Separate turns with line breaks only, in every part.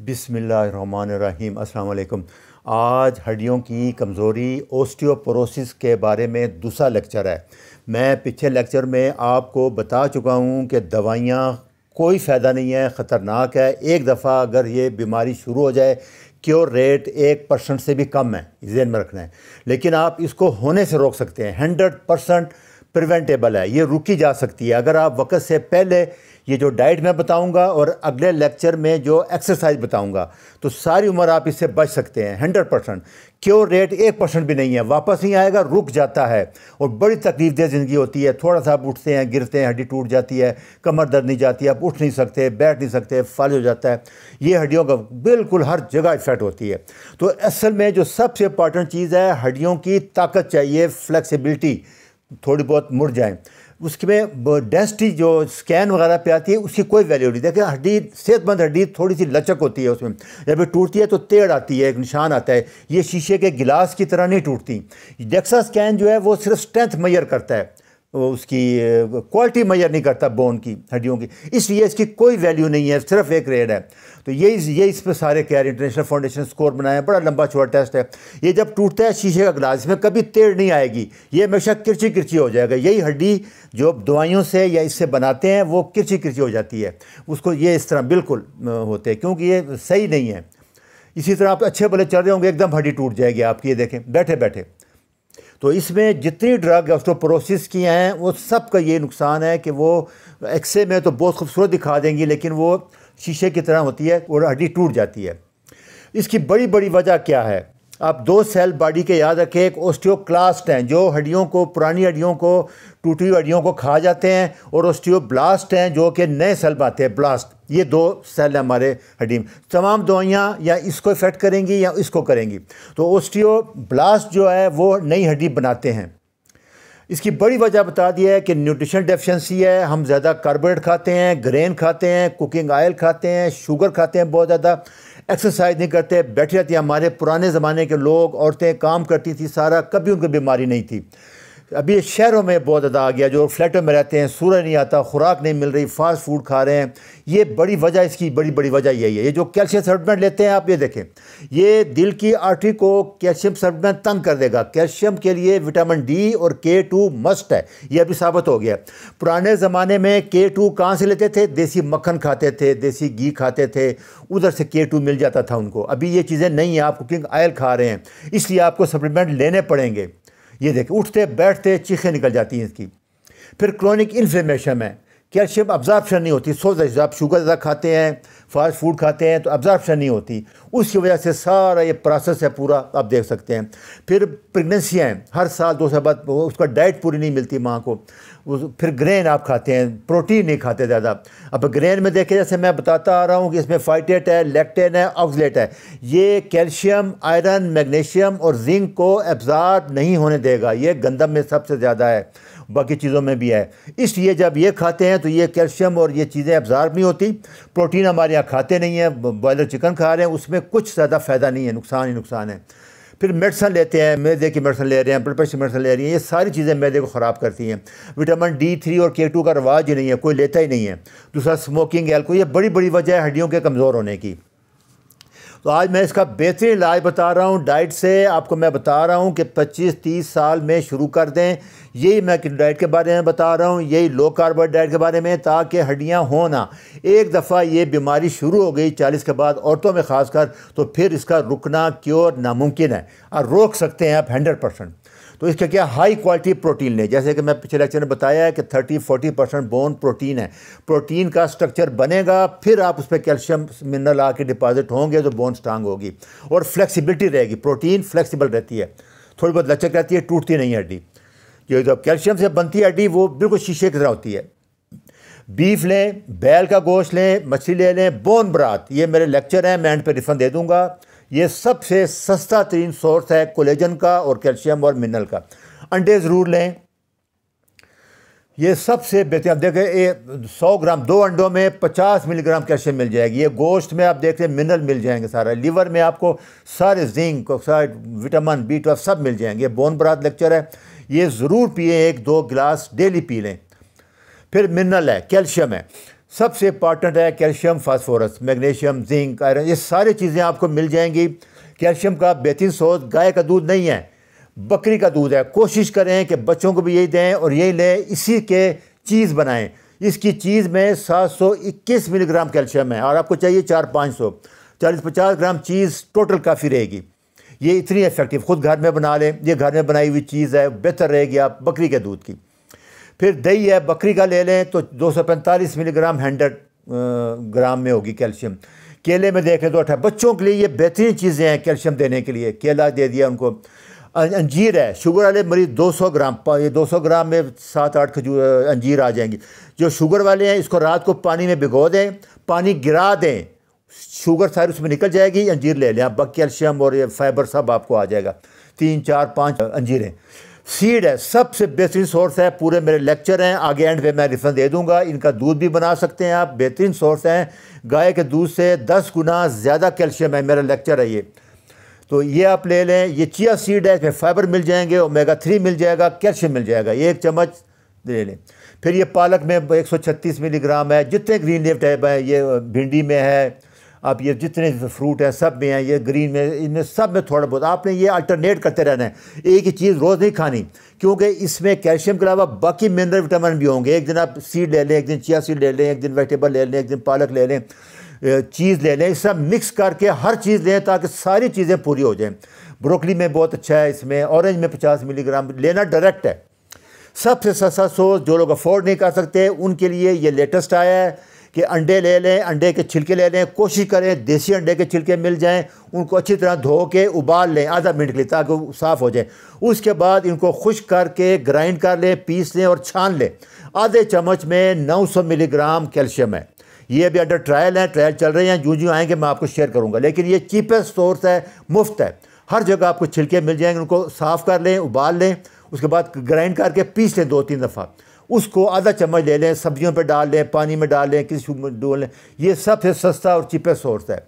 बिसमीम् अल्लाम आज हड्डियों की कमज़ोरी ओस्टियोपोरोसिस के बारे में दूसरा लेक्चर है मैं पिछले लेक्चर में आपको बता चुका हूँ कि दवाइयाँ कोई फ़ायदा नहीं है ख़तरनाक है एक दफ़ा अगर ये बीमारी शुरू हो जाए क्योर रेट एक परसेंट से भी कम है जेन में रखना है लेकिन आप इसको होने से रोक सकते हैं हंड्रेड परसेंट प्रिवेंटेबल है ये रुकी जा सकती है अगर आप वक्त से पहले ये जो डाइट मैं बताऊंगा और अगले लेक्चर में जो एक्सरसाइज बताऊंगा तो सारी उम्र आप इससे बच सकते हैं हंड्रेड परसेंट क्यों रेट एक परसेंट भी नहीं है वापस नहीं आएगा रुक जाता है और बड़ी तकलीफ दे ज़िंदगी होती है थोड़ा सा आप उठते हैं गिरते हैं हड्डी टूट जाती है कमर दर्द नहीं जाती आप उठ नहीं सकते बैठ नहीं सकते फाल हो जाता है ये हड्डियों का बिल्कुल हर जगह इफेक्ट होती है तो असल में जो सबसे इंपॉर्टेंट चीज़ है हड्डियों की ताकत चाहिए फ्लैक्सीबिलिटी थोड़ी बहुत मुड़ जाएँ उसमें डेंसिटी जो स्कैन वगैरह पे आती है उसकी कोई वैल्यू नहीं देखिए हड्डी सेहतमंद हड्डी थोड़ी सी लचक होती है उसमें जब ये टूटती है तो तेड़ आती है एक निशान आता है ये शीशे के गिलास की तरह नहीं टूटती डेक्सा स्कैन जो है वो सिर्फ स्ट्रेंथ मैयर करता है उसकी क्वालिटी मेजर नहीं करता बोन की हड्डियों की इसलिए इसकी कोई वैल्यू नहीं है सिर्फ एक रेड है तो ये ये इस पर सारे कह हैं इंटरनेशनल फाउंडेशन स्कोर बनाया बड़ा लंबा छोटा टेस्ट है ये जब टूटता है शीशे का ग्लास इसमें कभी तेड़ नहीं आएगी ये हमेशा किरची किरची हो जाएगा यही हड्डी जो दवाइयों से या इससे बनाते हैं वो किरची किरची हो जाती है उसको ये इस तरह बिल्कुल होते हैं क्योंकि ये सही नहीं है इसी तरह आप अच्छे भले चल रहे होंगे एकदम हड्डी टूट जाएगी आपकी ये देखें बैठे बैठे तो इसमें जितनी ड्रग ऑस्टोपोरोसिस की हैं वो सब का ये नुकसान है कि वो एक्से में तो बहुत खूबसूरत दिखा देंगी लेकिन वो शीशे की तरह होती है और हड्डी टूट जाती है इसकी बड़ी बड़ी वजह क्या है आप दो सेल बॉडी के याद रखें एक ओस्टियोक्लास्ट हैं जो हड्डियों को पुरानी हड्डियों को टूटी हुई हड्डियों को खा जाते हैं और ओस्टियोब्लास्ट हैं जो कि नए सेल बनाते हैं ब्लास्ट ये दो सेल हमारे हड्डी में तमाम दवाइयाँ या इसको इफेक्ट करेंगी या इसको करेंगी तो ओस्टियो ब्लास्ट जो है वो नई हड्डी बनाते हैं इसकी बड़ी वजह बता दी है कि न्यूट्रिशन डेफिशिएंसी है हम ज़्यादा कार्बोरेट खाते हैं ग्रेन खाते हैं कुकिंग ऑयल खाते हैं शुगर खाते हैं बहुत ज़्यादा एक्सरसाइज नहीं करते बैठे रहते हमारे पुराने ज़माने के लोग औरतें काम करती थी सारा कभी उनको बीमारी नहीं थी अभी शहरों में बहुत ज़्यादा आ गया जो फ्लैटों में रहते हैं सूरज नहीं आता खुराक नहीं मिल रही फास्ट फूड खा रहे हैं ये बड़ी वजह इसकी बड़ी बड़ी वजह यही है ये जो कैल्शियम सप्लीमेंट लेते हैं आप ये देखें ये दिल की आर्टरी को कैल्शियम सप्लीमेंट तंग कर देगा कैल्शियम के लिए विटामिन डी और के टू मस्ट है ये अभी साबित हो गया पुराने ज़माने में के टू कहाँ से लेते थे देसी मक्खन खाते थे देसी घी खाते थे उधर से के टू मिल जाता था उनको अभी ये चीज़ें नहीं हैं आप कुकिंग ऑयल खा रहे हैं इसलिए आपको सप्लीमेंट लेने पड़ेंगे ये देखें उठते बैठते चीखें निकल जाती हैं इसकी फिर क्रॉनिक इन्फ्लेमेशन में कैल्शियम अब्जॉर्प्शन नहीं होती सोज आप शुगर ज़्यादा खाते हैं फास्ट फूड खाते हैं तो अब्जॉर्प्शन नहीं होती उसकी वजह से सारा ये प्रोसेस है पूरा आप देख सकते हैं फिर प्रेगनेंसियाँ हैं हर साल दो साल बाद उसका डाइट पूरी नहीं मिलती माँ को तो फिर ग्रेन आप खाते हैं प्रोटीन नहीं खाते ज़्यादा अब ग्रेन में देखें जैसे मैं बताता आ रहा हूँ कि इसमें फाइटेट है लेक्टेन है ऑक्सलेट है ये कैल्शियम आयरन मैग्नीशियम और जिंक को एब्जार्ब नहीं होने देगा ये गंदम में सबसे ज़्यादा है बाकी चीज़ों में भी है इसलिए जब ये खाते हैं तो ये कैल्शियम और ये चीज़ें एब्जार्ब नहीं होती प्रोटीन हमारे यहाँ खाते नहीं हैं बॉयलर चिकन खा रहे हैं उसमें कुछ ज़्यादा फ़ायदा नहीं है नुकसान ही नुकसान है फिर मेडिसन लेते हैं मैदे की मेडिसन ले रहे हैं ब्लड प्रेशर मेडिसन ले रही हैं ये सारी चीज़ें मैदे को ख़राब करती हैं विटामिन डी थ्री और के टू का रवाज ही नहीं है कोई लेता ही नहीं है दूसरा स्मोकिंग एल्को ये बड़ी बड़ी वजह है हड्डियों के कमज़ोर होने की तो आज मैं इसका बेहतरीन इलाज बता रहा हूँ डाइट से आपको मैं बता रहा हूँ कि 25-30 साल में शुरू कर दें यही मैं डाइट के बारे में बता रहा हूँ यही लो कार्बोड डाइट के बारे में ताकि हड्डियाँ हो ना एक दफ़ा ये बीमारी शुरू हो गई चालीस के बाद औरतों में ख़ासकर तो फिर इसका रुकना क्योर नामुमकिन है और रोक सकते हैं आप हंड्रेड परसेंट तो इसका क्या हाई क्वालिटी प्रोटीन लें जैसे कि मैं पिछले लेक्चर में बताया है कि 30-40 परसेंट बोन प्रोटीन है प्रोटीन का स्ट्रक्चर बनेगा फिर आप उस पर कैल्शियम मिनरल आके डिपॉजिट होंगे तो बोन स्ट्रांग होगी और फ्लेक्सिबिलिटी रहेगी प्रोटीन फ्लेक्सिबल रहती है थोड़ी बहुत लचक रहती है टूटती नहीं हड्डी जो जब कैल्शियम से बनती है हड्डी वो बिल्कुल शीशे की तरह होती है बीफ लें बैल का गोश्त लें मछली ले लें बोन ब्रात ये मेरे लेक्चर हैं मैं एंड पे रिफंड दे दूंगा ये सबसे सस्ता तरीन सोर्स है कोलेजन का और कैल्शियम और मिनरल का अंडे ज़रूर लें ये सबसे बेहतर आप देखें ये सौ ग्राम दो अंडों में पचास मिलीग्राम कैल्शियम मिल जाएगी ये गोश्त में आप देख रहे हैं मिनरल मिल जाएंगे सारा लीवर में आपको सारे zinc oxide vitamin B twelve सब मिल जाएंगे बोन बरात लेक्चर है ये ज़रूर पिए एक दो गिलास डेली पी लें फिर मिनरल है कैल्शियम है सबसे इंपॉर्टेंट है calcium phosphorus magnesium zinc iron ये सारी चीज़ें आपको मिल जाएंगी कैल्शियम का बेहतरीन सोच गाय का दूध नहीं है बकरी का दूध है कोशिश करें कि बच्चों को भी यही दें और यही लें इसी के चीज़ बनाएं इसकी चीज़ में 721 मिलीग्राम कैल्शियम है और आपको चाहिए चार पाँच सौ चालीस पचास ग्राम चीज़ टोटल काफ़ी रहेगी ये इतनी इफ़ेक्टिव खुद घर में बना लें ये घर में बनाई हुई चीज़ है बेहतर रहेगी आप बकरी के दूध की फिर दही है बकरी का ले लें तो 245 मिलीग्राम हंड्रेड ग्राम में होगी कैल्शियम केले में देख लें तो अठा बच्चों के लिए ये बेहतरीन चीज़ें हैं कैल्शियम देने के लिए केला दे दिया उनको अं, अंजीर है शुगर वाले मरीज 200 ग्राम ये 200 ग्राम में सात आठ खजूर अंजीर आ जाएंगी जो शुगर वाले हैं इसको रात को पानी में भिगो दें पानी गिरा दें शुगर सारी उसमें निकल जाएगी अंजीर ले लें आप कैल्शियम और ये फाइबर सब आपको आ जाएगा तीन चार पाँच अंजीरें सीड है सबसे बेहतरीन सोर्स है पूरे मेरे लेक्चर हैं आगे एंड पे मैं रिफंड दे दूंगा इनका दूध भी बना सकते हैं आप बेहतरीन सोर्स हैं गाय के दूध से दस गुना ज़्यादा कैल्शियम है मेरा लेक्चर है ये तो ये आप ले लें ये चिया सीड है इसमें फाइबर मिल जाएंगे ओमेगा थ्री मिल जाएगा कैल्शियम मिल जाएगा ये एक चम्मच ले लें फिर ये पालक में 136 मिलीग्राम है जितने ग्रीन लेफ्ट है ये भिंडी में है आप ये जितने फ्रूट हैं सब में हैं ये ग्रीन में इनमें सब में थोड़ा बहुत आपने ये अल्टरनेट करते रहना है एक ही चीज़ रोज़ नहीं खानी क्योंकि इसमें कैल्शियम के अलावा बाकी मिनरल विटामिन भी होंगे एक दिन आप सीड ले लें एक दिन चिया सीड ले लें एक दिन वेजिटेबल ले लें एक दिन पालक ले लें चीज़ ले लें सब मिक्स करके हर चीज़ लें ताकि सारी चीज़ें पूरी हो जाएँ ब्रोकली में बहुत अच्छा है इसमें ऑरेंज में पचास मिलीग्राम लेना डायरेक्ट है सबसे सस्ता सोर्स जो लोग अफोर्ड नहीं कर सकते उनके लिए ये लेटेस्ट आया है कि अंडे ले लें अंडे के छिलके ले लें कोशिश करें देसी अंडे के छिलके मिल जाएं उनको अच्छी तरह धो के उबाल लें आधा मिनट के लिए ताकि साफ़ हो जाए उसके बाद इनको खुश करके ग्राइंड कर लें पीस लें और छान लें आधे चम्मच में सौ मिलीग्राम कैल्शियम है ये भी अंडर ट्रायल है ट्रायल चल रहे हैं जूँ जूँ आएंगे मैं आपको शेयर करूँगा लेकिन ये चीपेस्ट सोर्स है मुफ्त है हर जगह आपको छिलके मिल जाएंगे उनको साफ़ कर लें उबाल लें उसके बाद ग्राइंड करके पीस लें दो तीन दफ़ा उसको आधा चम्मच ले लें सब्जियों पर डाल लें पानी में डाल लें किसी में डोल लें ये सबसे सस्ता और चिपे सोर्स है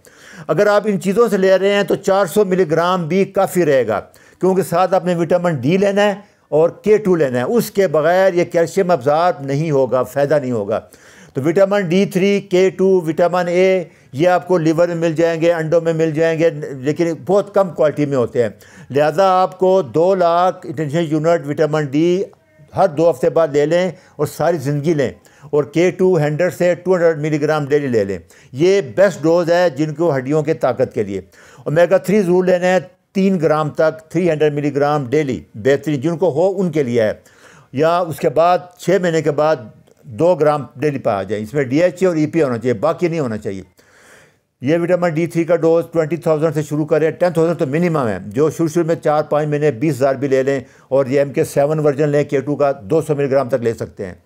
अगर आप इन चीज़ों से ले रहे हैं तो 400 मिलीग्राम भी काफ़ी रहेगा क्योंकि साथ आपने विटामिन डी लेना है और के टू लेना है उसके बगैर ये कैल्शियम अफजार नहीं होगा फ़ायदा नहीं होगा तो vitamin D three K two vitamin A ये आपको लीवर में मिल जाएंगे अंडों में मिल जाएंगे लेकिन बहुत कम क्वालिटी में होते हैं लिहाजा आपको दो lakh intention unit vitamin D हर दो हफ्ते बाद ले लें और सारी ज़िंदगी लें और के टू हंड्रेड से टू हंड्रेड मिलीग्राम डेली ले लें ये बेस्ट डोज है जिनको हड्डियों के ताकत के लिए और मेगा थ्री ज़रूर लेना है तीन ग्राम तक थ्री हंड्रेड मिलीग्राम डेली बेहतरीन जिनको हो उनके लिए है या उसके बाद छः महीने के बाद दो ग्राम डेली पाया जाए इसमें डी एच ए और ई e पी होना चाहिए बाकी नहीं होना चाहिए ये विटामिन डी थ्री का डोज ट्वेंटी थाउजेंड से शुरू करें टेन थाउजेंड तो मिनिमम है जो शुरू शुरू में चार पाँच महीने बीस हज़ार भी ले लें और ये एम के सेवन वर्जन लें के टू का दो सौ मिलीग्राम तक ले सकते हैं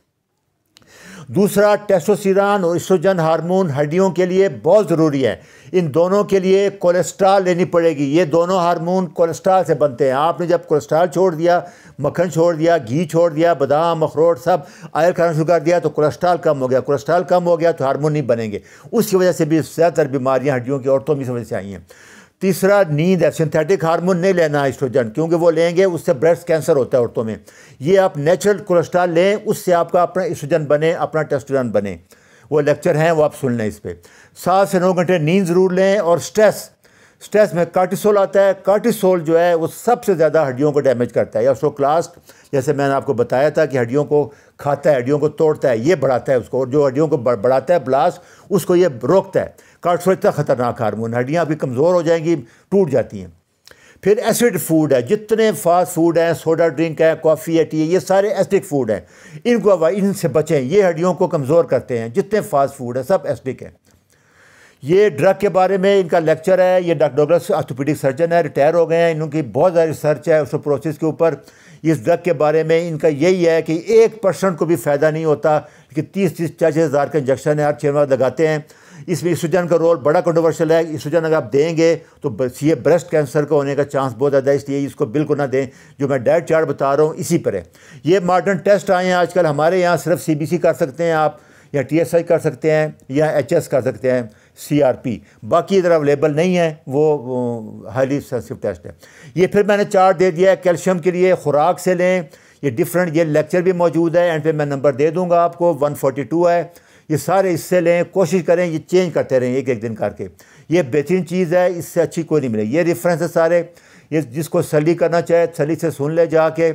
दूसरा टेस्टोसिरान और इसोजन हार्मोन हड्डियों के लिए बहुत ज़रूरी है इन दोनों के लिए कोलेस्ट्रॉल लेनी पड़ेगी ये दोनों हार्मोन कोलेस्ट्रॉल से बनते हैं आपने जब कोलेस्ट्रॉल छोड़ दिया मक्खन छोड़ दिया घी छोड़ दिया बादाम अखरोट सब आयल खाना शुरू कर दिया तो कोलेस्ट्रॉल कम हो गया कोलेस्ट्रॉल कम हो गया तो हार्मोन नहीं बनेंगे उसकी वजह से भी ज़्यादातर बीमारियाँ हड्डियों की औरतों में समझ से आई हैं तीसरा नींद है सिंथेटिक हार्मोन नहीं लेना एस्ट्रोजन क्योंकि वो लेंगे उससे ब्रेस्ट कैंसर होता है औरतों में ये आप नेचुरल कोलेस्ट्रॉल लें उससे आपका अपना एस्ट्रोजन बने अपना टेस्टोजन बने वो लेक्चर हैं वो आप सुन लें इस पर सात से नौ घंटे नींद ज़रूर लें और स्ट्रेस स्ट्रेस में कार्टिसोल आता है कार्टिसोल जो है वो सबसे ज़्यादा हड्डियों को डैमेज करता है या उसको क्लास्ट जैसे मैंने आपको बताया था कि हड्डियों को खाता है हड्डियों को तोड़ता है ये बढ़ाता है उसको और जो हड्डियों को बढ़ाता है ब्लास्ट उसको ये रोकता है कार्सोल इतना ख़तरनाक हारमोन हड्डियाँ भी कमज़ोर हो जाएंगी टूट जाती हैं फिर एसिड फूड है जितने फास्ट फूड हैं सोडा ड्रिंक है कॉफ़ी है टी है ये सारे एसिडिक फूड हैं इनको इनसे बचें ये हड्डियों को कमज़ोर करते हैं जितने फास्ट फूड हैं सब एसिडिक हैं ये ड्रग के बारे में इनका लेक्चर है ये डॉक्टर डॉगलस ऑर्थोपेडिक सर्जन है रिटायर हो गए हैं इनकी बहुत सारी रिसर्च है उस प्रोसेस के ऊपर इस ड्रग के बारे में इनका यही है कि एक परसेंट को भी फ़ायदा नहीं होता कि तीस तीस चालीस हज़ार का इंजेक्शन है हर छः लगाते हैं इसमें ईसुजन का रोल बड़ा कंट्रोवर्शियल है ईसुजन अगर आप देंगे तो ये ब्रेस्ट कैंसर का होने का चांस बहुत ज़्यादा है इसलिए इसको बिल्कुल ना दें जो मैं डायट चार्ट बता रहा हूँ इसी पर है ये मॉडर्न टेस्ट आए हैं आजकल हमारे यहाँ सिर्फ सी कर सकते हैं आप या टी एस आई कर सकते हैं या एच एस कर सकते हैं सी आर पी बाकी इधर अवेलेबल नहीं है वो हाईली सेंसिटिव टेस्ट है ये फिर मैंने चार्ट दे दिया है कैल्शियम के लिए खुराक से लें ये डिफरेंट ये लेक्चर भी मौजूद है एंड फिर मैं नंबर दे दूँगा आपको वन फोर्टी टू है ये सारे हिस्से लें कोशिश करें ये चेंज करते रहें एक एक दिन करके ये बेहतरीन चीज़ है इससे अच्छी कोई नहीं मिले ये रेफरेंस है सारे ये जिसको सली करना चाहे सली से सुन ले जाके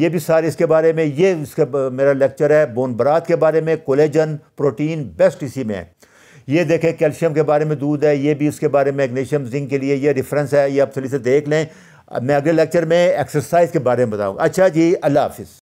ये भी सारे इसके बारे में ये इसके मेरा लेक्चर है बोन बरात के बारे में कोलेजन प्रोटीन बेस्ट इसी में है ये देखें कैल्शियम के बारे में दूध है ये भी इसके बारे में मैग्नीशियम जिंक के लिए ये रेफरेंस है ये आप सली से देख लें मैं अगले लेक्चर में एक्सरसाइज के बारे में बताऊँगा अच्छा जी अल्लाह हाफिज़